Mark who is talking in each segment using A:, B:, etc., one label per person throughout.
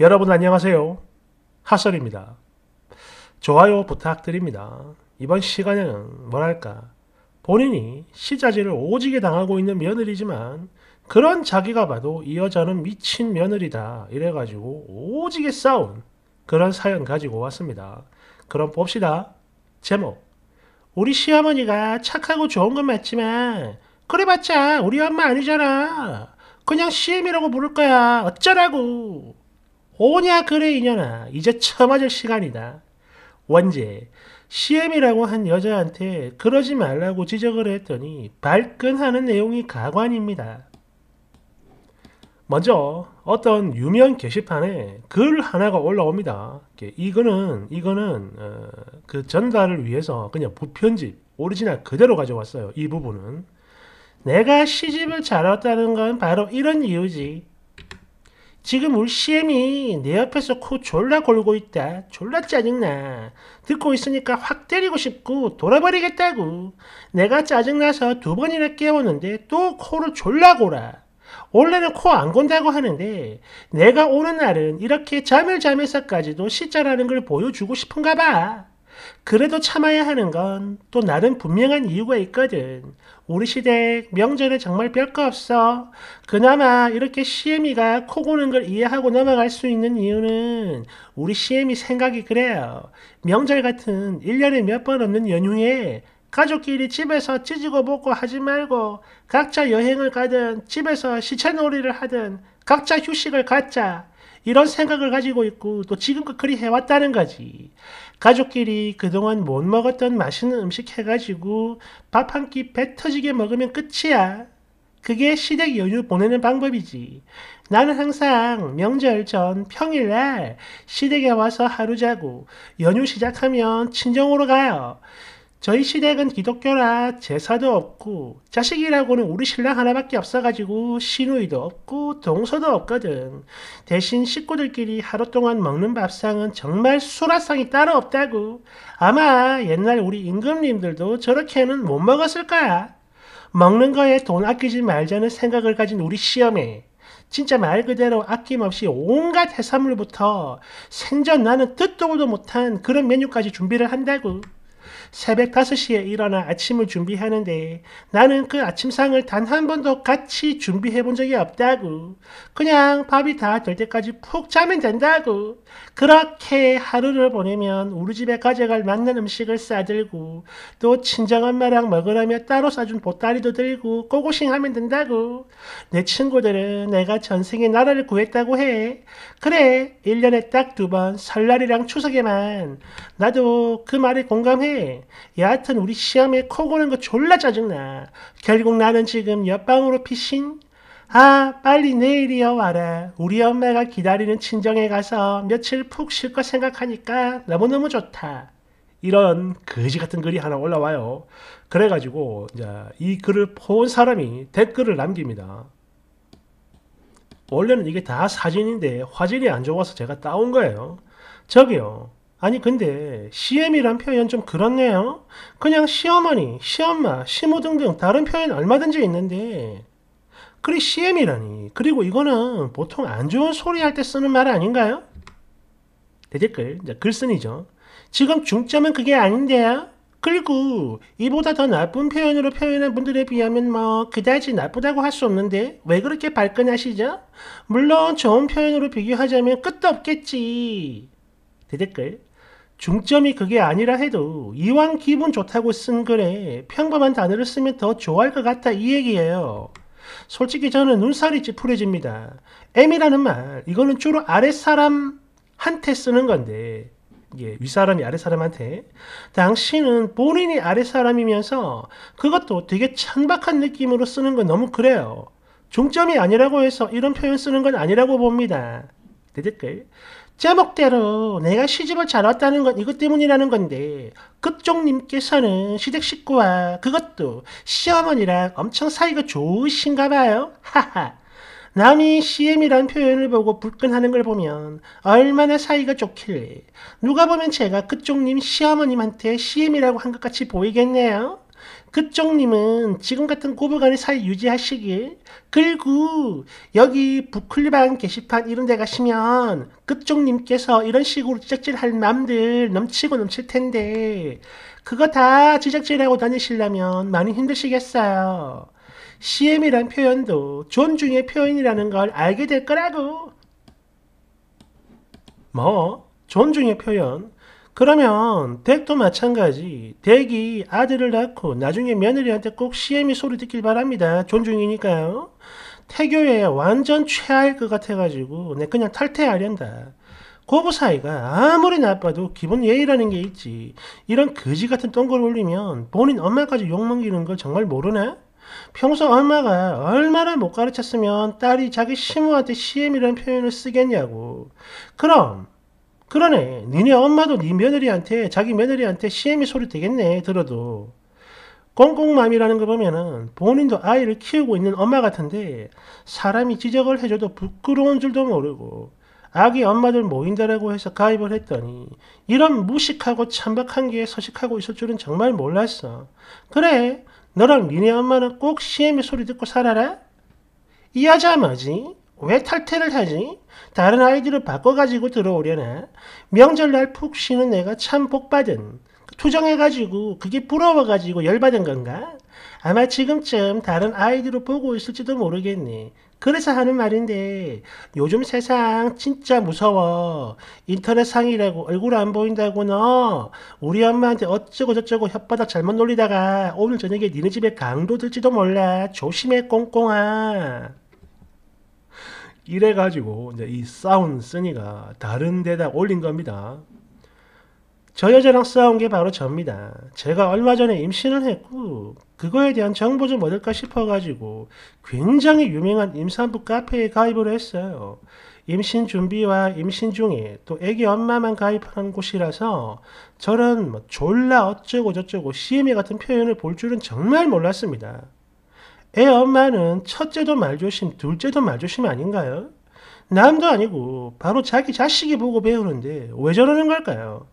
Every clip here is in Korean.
A: 여러분 안녕하세요. 하설입니다. 좋아요 부탁드립니다. 이번 시간에는 뭐랄까 본인이 시자질을 오지게 당하고 있는 며느리지만 그런 자기가 봐도 이 여자는 미친 며느리다 이래가지고 오지게 싸운 그런 사연 가지고 왔습니다. 그럼 봅시다. 제목 우리 시어머니가 착하고 좋은 건 맞지만 그래봤자 우리 엄마 아니잖아. 그냥 시엠이라고 부를 거야. 어쩌라고. 오냐 그래 이년아 이제 처맞을 시간이다. 원재 CM이라고 한 여자한테 그러지 말라고 지적을 했더니 발끈하는 내용이 가관입니다. 먼저 어떤 유명 게시판에 글 하나가 올라옵니다. 이거는 이거는 어, 그 전달을 위해서 그냥 부편집 오리지널 그대로 가져왔어요. 이 부분은 내가 시집을 잘 왔다는 건 바로 이런 이유지. 지금 우리 CM이 내 옆에서 코 졸라 골고 있다. 졸라 짜증나. 듣고 있으니까 확 때리고 싶고 돌아버리겠다고. 내가 짜증나서 두 번이나 깨웠는데 또 코를 졸라 골아. 원래는 코안 건다고 하는데 내가 오는 날은 이렇게 잠을 자멜서까지도 시자라는 걸 보여주고 싶은가 봐. 그래도 참아야 하는 건 또 나름 분명한 이유가 있거든. 우리 시댁 명절에 정말 별거 없어. 그나마 이렇게 시애미가 코 고는 걸 이해하고 넘어갈 수 있는 이유는 우리 시애미 생각이 그래요. 명절 같은 1년에 몇 번 없는 연휴에 가족끼리 집에서 찢고 먹고 하지 말고 각자 여행을 가든 집에서 시체놀이를 하든 각자 휴식을 갖자. 이런 생각을 가지고 있고 또 지금껏 그리 해왔다는 거지. 가족끼리 그동안 못 먹었던 맛있는 음식 해가지고 밥 한 끼 배 터지게 먹으면 끝이야. 그게 시댁 연휴 보내는 방법이지. 나는 항상 명절 전 평일날 시댁에 와서 하루 자고 연휴 시작하면 친정으로 가요. 저희 시댁은 기독교라 제사도 없고 자식이라고는 우리 신랑 하나밖에 없어가지고 시누이도 없고 동서도 없거든. 대신 식구들끼리 하루 동안 먹는 밥상은 정말 수라상이 따로 없다고. 아마 옛날 우리 임금님들도 저렇게는 못 먹었을 거야. 먹는 거에 돈 아끼지 말자는 생각을 가진 우리 시험에 진짜 말 그대로 아낌없이 온갖 해산물부터 생전 나는 뜻도 보도 못한 그런 메뉴까지 준비를 한다고. 새벽 5시에 일어나 아침을 준비하는데 나는 그 아침상을 단 한 번도 같이 준비해 본 적이 없다고. 그냥 밥이 다 될 때까지 푹 자면 된다고. 그렇게 하루를 보내면 우리 집에 가져갈 맛난 음식을 싸들고 또 친정엄마랑 먹으라며 따로 싸준 보따리도 들고 꼬고싱 하면 된다고. 내 친구들은 내가 전생에 나라를 구했다고 해. 그래, 1년에 딱 두 번 설날이랑 추석에만. 나도 그 말에 공감해. 여하튼 우리 시험에 코 고는 거 졸라 짜증나. 결국 나는 지금 옆방으로 피신? 아 빨리 내일이여 와라. 우리 엄마가 기다리는 친정에 가서 며칠 푹 쉴 거 생각하니까 너무너무 좋다. 이런 거지 같은 글이 하나 올라와요. 그래가지고 이제 이 글을 본 사람이 댓글을 남깁니다. 원래는 이게 다 사진인데 화질이 안 좋아서 제가 따온 거예요. 저기요. 아니 근데 시 m 이란 표현 좀 그렇네요. 그냥 시어머니, 시엄마, 시모 등등 다른 표현 얼마든지 있는데 그리 시 m 이라니 그리고 이거는 보통 안 좋은 소리 할 때 쓰는 말 아닌가요? 대댓글, 글쓴이죠. 지금 중점은 그게 아닌데요. 그리고 이보다 더 나쁜 표현으로 표현한 분들에 비하면 뭐 그다지 나쁘다고 할 수 없는데 왜 그렇게 발끈하시죠? 물론 좋은 표현으로 비교하자면 끝도 없겠지. 대댓글 중점이 그게 아니라 해도 이왕 기분 좋다고 쓴 글에 평범한 단어를 쓰면 더 좋아할 것 같아 이 얘기예요. 솔직히 저는 눈살이 찌푸려집니다. M이라는 말 이거는 주로 아랫사람한테 쓰는 건데 예, 윗사람이 아랫사람한테 당신은 본인이 아랫사람이면서 그것도 되게 천박한 느낌으로 쓰는 건 너무 그래요. 중점이 아니라고 해서 이런 표현 쓰는 건 아니라고 봅니다. 대댓글 제목대로 내가 시집을 잘 왔다는 건 이것 때문이라는 건데 그쪽님께서는 시댁 식구와 그것도 시어머니랑 엄청 사이가 좋으신가 봐요. 하하. 남이 CM이란 표현을 보고 불끈하는 걸 보면 얼마나 사이가 좋길래 누가 보면 제가 그쪽님 시어머님한테 CM이라고 한 것 같이 보이겠네요. 그쪽님은 지금 같은 고부간의 사이 유지하시길 그리고 여기 부클리방 게시판 이런 데 가시면 그쪽님께서 이런 식으로 지적질할 남들 넘치고 넘칠 텐데 그거 다 지적질하고 다니시려면 많이 힘드시겠어요. CM이란 표현도 존중의 표현이라는 걸 알게 될 거라고. 뭐? 존중의 표현? 그러면 댁도 마찬가지. 댁이 아들을 낳고 나중에 며느리한테 꼭 시애미 소리 듣길 바랍니다. 존중이니까요. 태교에 완전 최일것 같아가지고 내 네, 그냥 탈퇴하련다. 고부 사이가 아무리 나빠도 기본 예의라는 게 있지. 이런 거지 같은 똥걸 올리면 본인 엄마까지 욕먹이는 걸 정말 모르나? 평소 엄마가 얼마나 못 가르쳤으면 딸이 자기 시모한테 시엠이라는 표현을 쓰겠냐고. 그럼 그러네. 니네 엄마도 니 며느리한테 자기 며느리한테 시애미 소리 되겠네. 들어도. 꽁꽁맘이라는 거 보면은 본인도 아이를 키우고 있는 엄마 같은데 사람이 지적을 해줘도 부끄러운 줄도 모르고 아기 엄마들 모인다라고 해서 가입을 했더니 이런 무식하고 참박한 게 서식하고 있을 줄은 정말 몰랐어. 그래 너랑 니네 엄마는 꼭 시애미 소리 듣고 살아라? 이아자 뭐지? 왜 탈퇴를 하지? 다른 아이디로 바꿔가지고 들어오려나? 명절날 푹 쉬는 내가 참 복받은. 투정해가지고 그게 부러워가지고 열받은 건가? 아마 지금쯤 다른 아이디로 보고 있을지도 모르겠네. 그래서 하는 말인데 요즘 세상 진짜 무서워. 인터넷상이라고 얼굴 안 보인다고 너 우리 엄마한테 어쩌고 저쩌고 혓바닥 잘못 놀리다가 오늘 저녁에 니네 집에 강도 들지도 몰라. 조심해 꽁꽁아. 이래가지고 이제 이 싸운 쓰니가 다른 데다 올린 겁니다. 저 여자랑 싸운 게 바로 접니다. 제가 얼마 전에 임신을 했고 그거에 대한 정보 좀 얻을까 싶어가지고 굉장히 유명한 임산부 카페에 가입을 했어요. 임신 준비와 임신 중에 또 애기 엄마만 가입하는 곳이라서 저런 뭐 졸라 어쩌고 저쩌고 CMA 같은 표현을 볼 줄은 정말 몰랐습니다. 애 엄마는 첫째도 말조심, 둘째도 말조심 아닌가요? 남도 아니고 바로 자기 자식이 보고 배우는데 왜 저러는 걸까요?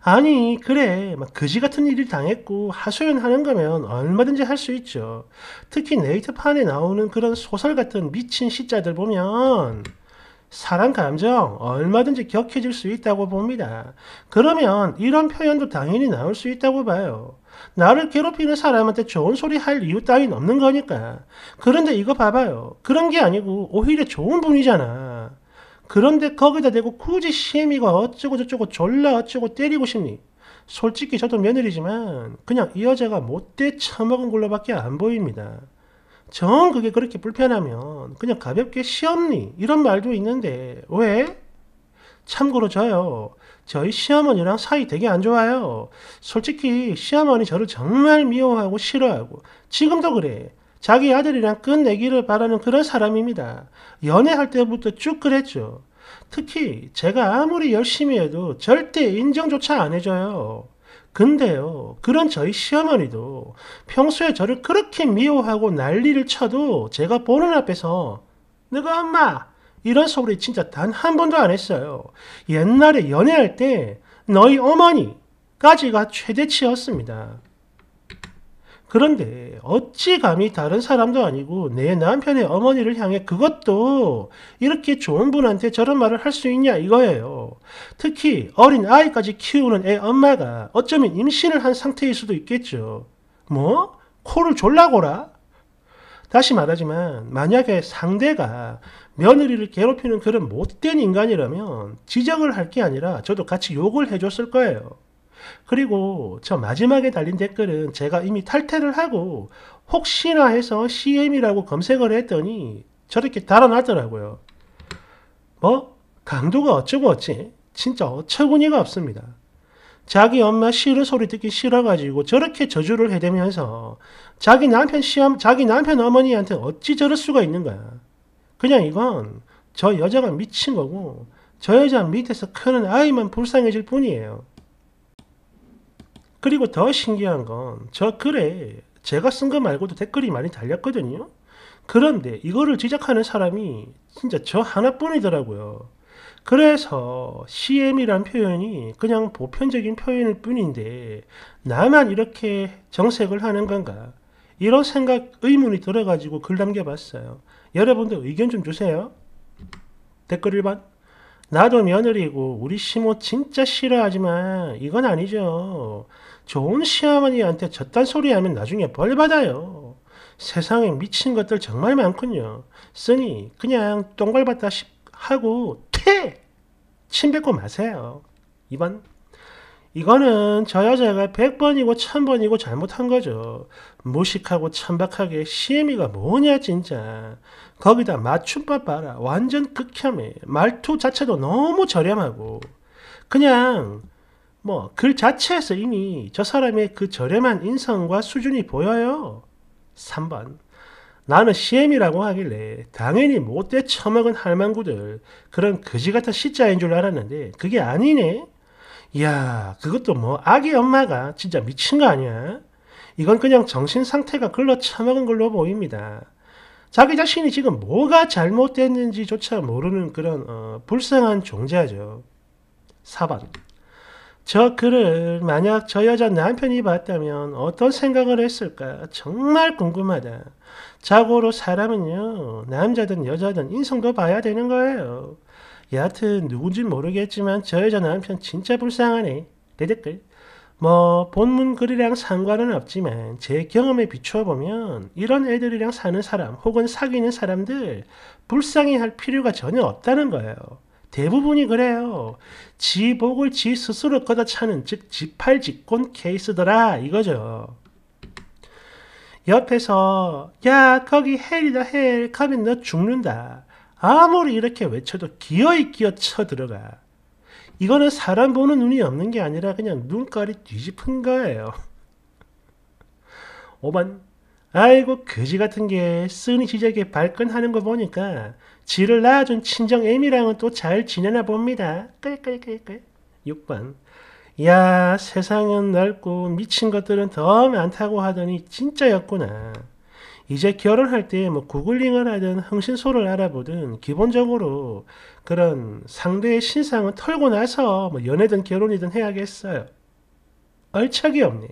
A: 아니 그래 막 그지 같은 일을 당했고 하소연하는 거면 얼마든지 할 수 있죠. 특히 네이트판에 나오는 그런 소설 같은 미친 시자들 보면 사랑 감정 얼마든지 격해질 수 있다고 봅니다. 그러면 이런 표현도 당연히 나올 수 있다고 봐요. 나를 괴롭히는 사람한테 좋은 소리 할 이유 따윈 없는 거니까. 그런데 이거 봐봐요. 그런 게 아니고 오히려 좋은 분이잖아. 그런데 거기다 대고 굳이 시애미가 어쩌고저쩌고 졸라 어쩌고 때리고 싶니? 솔직히 저도 며느리지만 그냥 이 여자가 못돼 처먹은 걸로밖에 안 보입니다. 정 그게 그렇게 불편하면 그냥 가볍게 시험니 이런 말도 있는데 왜? 참고로 저요. 저희 시어머니랑 사이 되게 안 좋아요. 솔직히 시어머니 저를 정말 미워하고 싫어하고 지금도 그래. 자기 아들이랑 끝내기를 바라는 그런 사람입니다. 연애할 때부터 쭉 그랬죠. 특히 제가 아무리 열심히 해도 절대 인정조차 안 해줘요. 근데요, 그런 저희 시어머니도 평소에 저를 그렇게 미워하고 난리를 쳐도 제가 보는 앞에서 내가 엄마, 이런 소리 진짜 단 한 번도 안 했어요. 옛날에 연애할 때 너희 어머니까지가 최대치였습니다. 그런데 어찌 감히 다른 사람도 아니고 내 남편의 어머니를 향해 그것도 이렇게 좋은 분한테 저런 말을 할 수 있냐 이거예요. 특히 어린 아이까지 키우는 애 엄마가 어쩌면 임신을 한 상태일 수도 있겠죠. 뭐? 코를 졸라고라? 다시 말하지만 만약에 상대가 며느리를 괴롭히는 그런 못된 인간이라면 지적을 할 게 아니라 저도 같이 욕을 해줬을 거예요. 그리고 저 마지막에 달린 댓글은 제가 이미 탈퇴를 하고 혹시나 해서 CM이라고 검색을 했더니 저렇게 달아놨더라고요. 뭐? 강도가 어쩌고 어찌? 진짜 어처구니가 없습니다. 자기 엄마 싫은 소리 듣기 싫어가지고 저렇게 저주를 해대면서 자기 남편 시험, 자기 남편 어머니한테 어찌 저럴 수가 있는 거야. 그냥 이건 저 여자가 미친 거고 저 여자 밑에서 크는 아이만 불쌍해질 뿐이에요. 그리고 더 신기한 건 저 글에 제가 쓴 거 말고도 댓글이 많이 달렸거든요. 그런데 이거를 지적하는 사람이 진짜 저 하나뿐이더라고요. 그래서 CM이란 표현이 그냥 보편적인 표현일 뿐인데 나만 이렇게 정색을 하는 건가? 이런 생각 의문이 들어가지고 글 남겨봤어요. 여러분들 의견 좀 주세요. 댓글 1번 나도 며느리고 우리 시모 진짜 싫어하지만 이건 아니죠. 좋은 시어머니한테 저딴 소리 하면 나중에 벌 받아요. 세상에 미친 것들 정말 많군요. 쓰니 그냥 똥밟받다싶 하고 폐! 네. 침뱉고 마세요. 2번. 이거는 저 여자가 100번이고 1000번이고 잘못한 거죠. 무식하고 천박하게 시미가 뭐냐 진짜. 거기다 맞춤법 봐라. 완전 극혐해. 말투 자체도 너무 저렴하고 그냥 뭐 글 자체에서 이미 저 사람의 그 저렴한 인성과 수준이 보여요. 3번 나는 CM이라고 하길래 당연히 못돼 처먹은 할망구들 그런 거지같은 시자인 줄 알았는데 그게 아니네. 이야 그것도 뭐 아기 엄마가 진짜 미친 거 아니야. 이건 그냥 정신 상태가 글러 처먹은 걸로 보입니다. 자기 자신이 지금 뭐가 잘못됐는지조차 모르는 그런 어, 불쌍한 종자죠. 4번 저 글을 만약 저 여자 남편이 봤다면 어떤 생각을 했을까 정말 궁금하다. 자고로 사람은요, 남자든 여자든 인성도 봐야 되는 거예요. 여하튼 누군지 모르겠지만 저 여자 남편 진짜 불쌍하네. 대댓글. 뭐 본문 글이랑 상관은 없지만 제 경험에 비추 보면 이런 애들이랑 사는 사람 혹은 사귀는 사람들 불쌍해할 필요가 전혀 없다는 거예요. 대부분이 그래요. 지 복을 지 스스로 걷어차는 즉 지팔직권 케이스더라 이거죠. 옆에서 야 거기 헬이다 헬 가면 너 죽는다. 아무리 이렇게 외쳐도 기어이 기어 쳐들어가. 이거는 사람 보는 눈이 없는 게 아니라 그냥 눈깔이 뒤집힌 거예요. 5번 아이고 그지 같은 게 쓰니 지적에 발끈하는 거 보니까 지를 낳아준 친정 애미랑은 또 잘 지내나 봅니다. 끌끌끌끌 6번 야 세상은 넓고 미친 것들은 더 많다고 하더니 진짜였구나. 이제 결혼할 때 뭐 구글링을 하든 흥신소를 알아보든 기본적으로 그런 상대의 신상은 털고 나서 뭐 연애든 결혼이든 해야겠어요. 얼척이 없니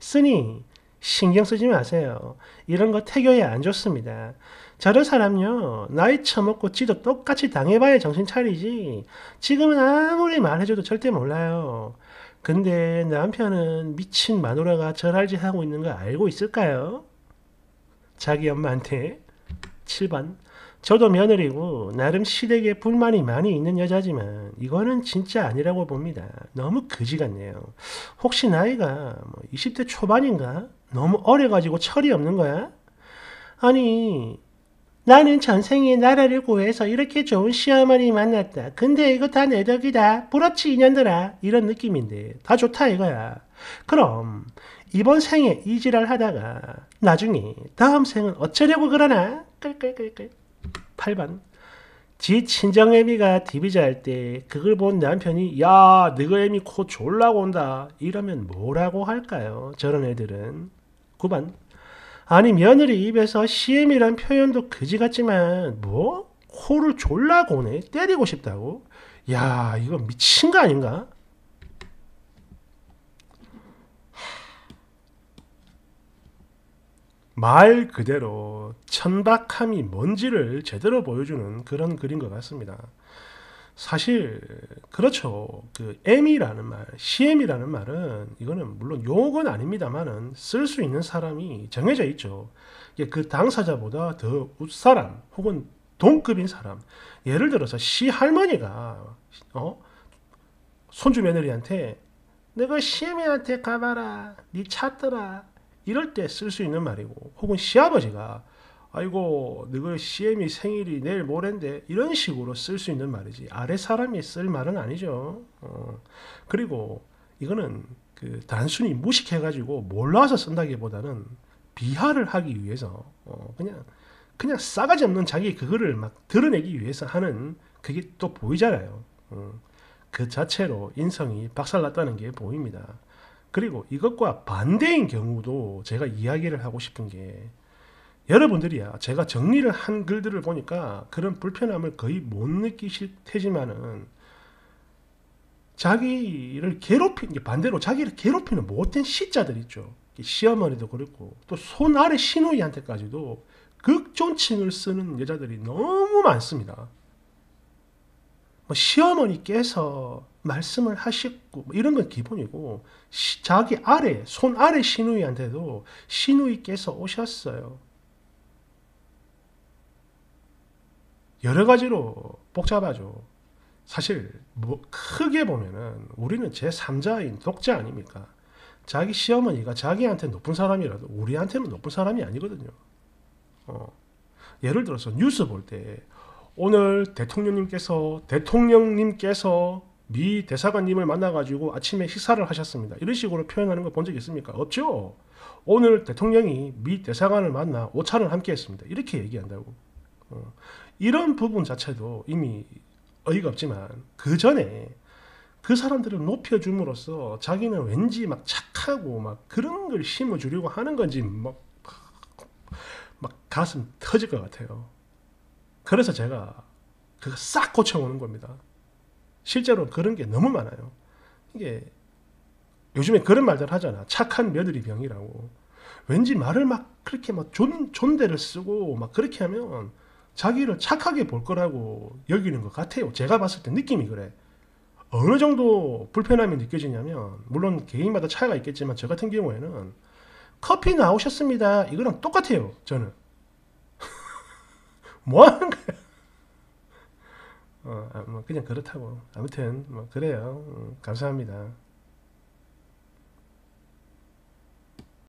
A: 쓰니 신경 쓰지 마세요. 이런 거 태교에 안 좋습니다. 저런 사람요. 나이 처먹고 지도 똑같이 당해봐야 정신 차리지. 지금은 아무리 말해줘도 절대 몰라요. 근데 남편은 미친 마누라가 절랄지 하고 있는 거 알고 있을까요? 자기 엄마한테 7번 저도 며느리고 나름 시댁에 불만이 많이 있는 여자지만 이거는 진짜 아니라고 봅니다. 너무 거지 같네요. 혹시 나이가 20대 뭐 초반인가? 너무 어려가지고 철이 없는 거야? 아니 나는 전생에 나라를 구해서 이렇게 좋은 시어머니 만났다. 근데 이거 다 내 덕이다. 부럽지 인연들아. 이런 느낌인데 다 좋다 이거야. 그럼 이번 생에 이 지랄 하다가 나중에 다음 생은 어쩌려고 그러나? 끌끌끌끌 8번 지 친정애미가 디비자때 그걸 본 남편이 야 너희 애미 코 졸라 온다 이러면 뭐라고 할까요? 저런 애들은 9번 아니 며느리 입에서 시엠이란 표현도 그지 같지만 뭐 코를 졸라 고네 때리고 싶다고 야 이거 미친 거 아닌가 말 그대로 천박함이 뭔지를 제대로 보여주는 그런 글인 것 같습니다. 사실 그렇죠. 그 M이라는 말, CM이라는 말은 이거는 물론 용어는 아닙니다만은 쓸 수 있는 사람이 정해져 있죠. 그 당사자보다 더 윗사람 혹은 동급인 사람. 예를 들어서 시 할머니가 어? 손주 며느리한테 내가 시애미한테 가봐라, 네 찾더라 이럴 때 쓸 수 있는 말이고 혹은 시아버지가 아이고 너희 CM이 생일이 내일 모레인데 이런 식으로 쓸 수 있는 말이지 아래 사람이 쓸 말은 아니죠 어, 그리고 이거는 그 단순히 무식해 가지고 몰라서 쓴다기보다는 비하를 하기 위해서 어, 그냥 그냥 싸가지 없는 자기 그거를 막 드러내기 위해서 하는 그게 또 보이잖아요 어, 그 자체로 인성이 박살났다는 게 보입니다 그리고 이것과 반대인 경우도 제가 이야기를 하고 싶은 게 여러분들이야 제가 정리를 한 글들을 보니까 그런 불편함을 거의 못 느끼실 테지만은 자기를 괴롭힌 반대로 자기를 괴롭히는 못된 시자들 있죠. 시어머니도 그렇고 또 손아래 시누이한테까지도 극존칭을 쓰는 여자들이 너무 많습니다. 뭐 시어머니께서 말씀을 하셨고 뭐 이런 건 기본이고 시, 자기 아래 손 아래 시누이한테도 시누이께서 오셨어요. 여러 가지로 복잡하죠. 사실 뭐 크게 보면은 우리는 제3자인 독자 아닙니까? 자기 시어머니가 자기한테 높은 사람이라도 우리한테는 높은 사람이 아니거든요. 어. 예를 들어서 뉴스 볼 때 오늘 대통령님께서 대통령님께서 미 대사관님을 만나가지고 아침에 식사를 하셨습니다. 이런 식으로 표현하는 거 본 적 있습니까? 없죠. 오늘 대통령이 미 대사관을 만나 오찬을 함께했습니다. 이렇게 얘기한다고. 어. 이런 부분 자체도 이미 어이가 없지만 그 전에 그 사람들을 높여줌으로써 자기는 왠지 막 착하고 막 그런 걸 심어주려고 하는 건지 막, 막 가슴 터질 것 같아요. 그래서 제가 그거 싹 고쳐오는 겁니다. 실제로 그런 게 너무 많아요. 이게 요즘에 그런 말들 하잖아. 착한 며느리 병이라고. 왠지 말을 막 그렇게 막 존, 존대를 쓰고 막 그렇게 하면 자기를 착하게 볼 거라고 여기는 것 같아요. 제가 봤을 때 느낌이 그래. 어느 정도 불편함이 느껴지냐면 물론 개인마다 차이가 있겠지만 저 같은 경우에는 커피 나오셨습니다. 이거랑 똑같아요. 저는. 뭐 하는 거야? 어, 아, 뭐 그냥 그렇다고. 아무튼 뭐 그래요. 음, 감사합니다.